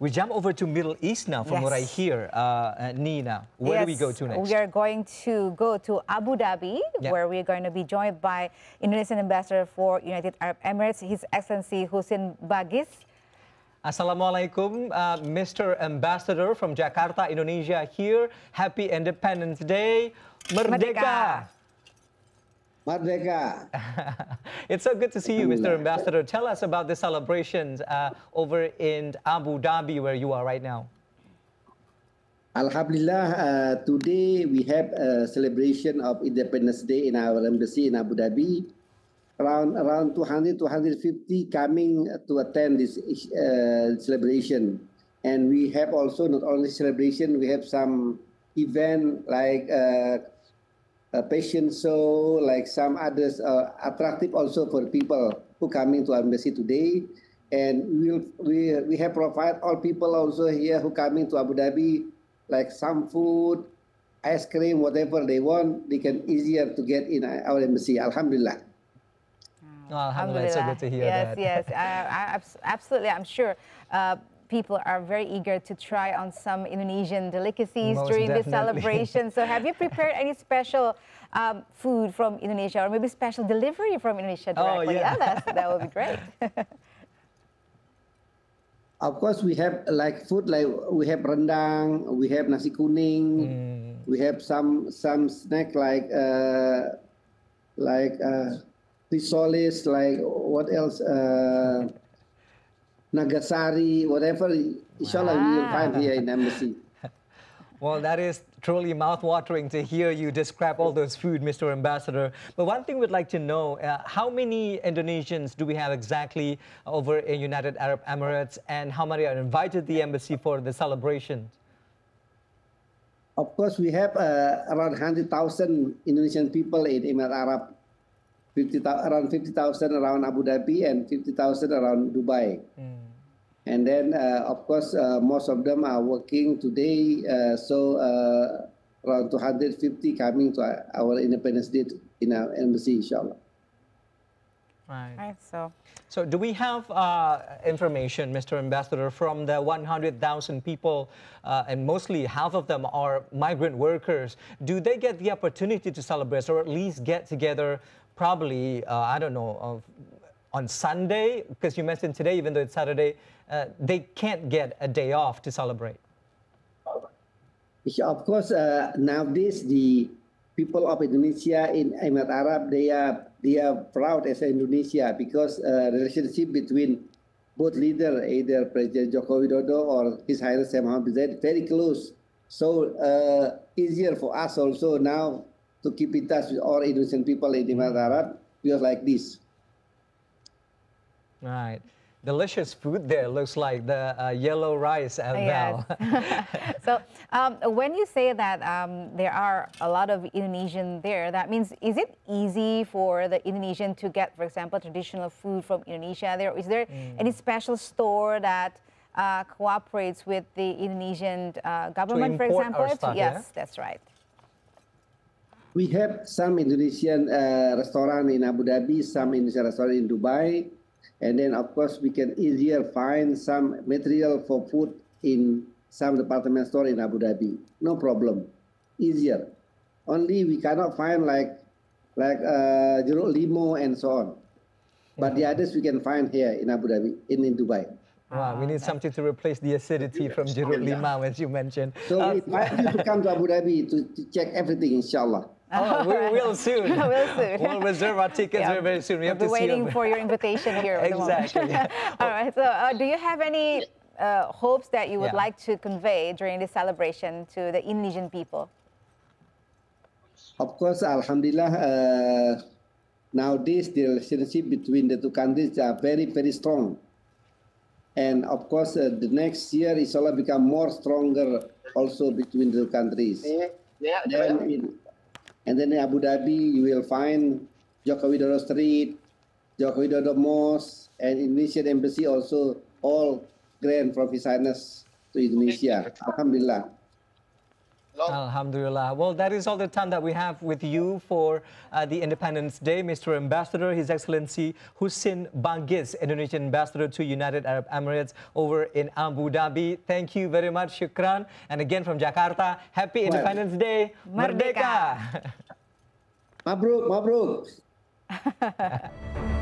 We jump over to Middle East now from yes. what I hear. Uh, uh, Nina, where yes, do we go to next? We are going to go to Abu Dhabi, yeah. where we are going to be joined by Indonesian Ambassador for United Arab Emirates, His Excellency Hussein Bagis. Assalamualaikum, uh, Mr. Ambassador from Jakarta, Indonesia here. Happy Independence Day. Merdeka! Merdeka! Merdeka. It's so good to see you, Mr. Ambassador. Tell us about the celebrations uh, over in Abu Dhabi, where you are right now. Alhamdulillah, uh, today we have a celebration of Independence Day in our embassy in Abu Dhabi. Around, around 200, 250 coming to attend this uh, celebration. And we have also not only celebration, we have some event like uh, a passion show, like some others, uh, attractive also for people who coming to embassy today. And we'll, we we have provided all people also here who coming to Abu Dhabi, like some food, ice cream, whatever they want, they can easier to get in our embassy. Alhamdulillah. Oh, alhamdulillah, It's so good to hear yes, that. Yes, yes, absolutely, I'm sure. Uh, people are very eager to try on some Indonesian delicacies Most during definitely. this celebration. so have you prepared any special um, food from Indonesia or maybe special delivery from Indonesia oh, directly? Oh, yeah. that would be great. of course we have like food like we have rendang we have nasi kuning mm. we have some some snack like uh like uh risoles like what else uh Nagasari, whatever. Inshallah, wow. will find here in embassy. Well, that is truly mouthwatering to hear you describe all those food, Mr. Ambassador. But one thing we'd like to know, uh, how many Indonesians do we have exactly over in United Arab Emirates and how many are invited the embassy for the celebration? Of course, we have uh, around 100,000 Indonesian people in Emirate Arab, 50, around 50,000 around Abu Dhabi and 50,000 around Dubai. Mm. And then, uh, of course, uh, most of them are working today. Uh, so around 250 coming to our Independence Day in our embassy, inshallah. Right. So, so do we have uh, information, Mr. Ambassador, from the 100,000 people, uh, and mostly half of them are migrant workers? Do they get the opportunity to celebrate, or at least get together? Probably, uh, I don't know, on Sunday, because you mentioned today, even though it's Saturday, uh, they can't get a day off to celebrate. Of course, uh, nowadays the people of Indonesia in Emirate Arab, they are they are proud as Indonesia because uh, relationship between both leader, either President Joko Widodo or His Highness Mohammed bin Zayed, very close. So uh, easier for us also now to keep in touch with all Indonesian people in Emirate Arab because like this. Right. Delicious food there looks like the uh, yellow rice as yes. well. so um, when you say that um, there are a lot of Indonesian there, that means is it easy for the Indonesian to get, for example, traditional food from Indonesia there? Is there mm. any special store that uh, cooperates with the Indonesian uh, government, for example? Stuff, yes, yeah? that's right. We have some Indonesian uh, restaurant in Abu Dhabi, some Indonesian restaurant in Dubai and then, of course, we can easier find some material for food in some department store in Abu Dhabi. No problem, easier. Only we cannot find like like uh, limo and so on. But the others we can find here in Abu Dhabi, in, in Dubai. Wow, we need ah, something to replace the acidity from Jeruk oh, Limau, as you mentioned. So uh, we invite you to come to Abu Dhabi to, to check everything, inshallah. Oh, we right. will soon. we'll soon. We'll reserve our tickets yeah. very, very soon. We we'll have to waiting for your invitation here. exactly. Yeah. All right. So, uh, do you have any uh, hopes that you would yeah. like to convey during this celebration to the Indonesian people? Of course, Alhamdulillah. Uh, nowadays, the relationship between the two countries are very, very strong. And of course, uh, the next year, inshallah, become more stronger also between the two countries. Yeah. Yeah. Then in, And then in Abu Dhabi, you will find Joko Widodo Street, Joko Widodo Mosque, and Indonesian Embassy also all grand from his highness to Indonesia. Alhamdulillah. Long. Alhamdulillah. Well, that is all the time that we have with you for uh, the Independence Day, Mr. Ambassador, His Excellency Hussein Bangis, Indonesian Ambassador to United Arab Emirates over in Abu Dhabi. Thank you very much, Shukran. And again from Jakarta, Happy Independence well. Day, Merdeka! Merdeka. mabruk, mabruk.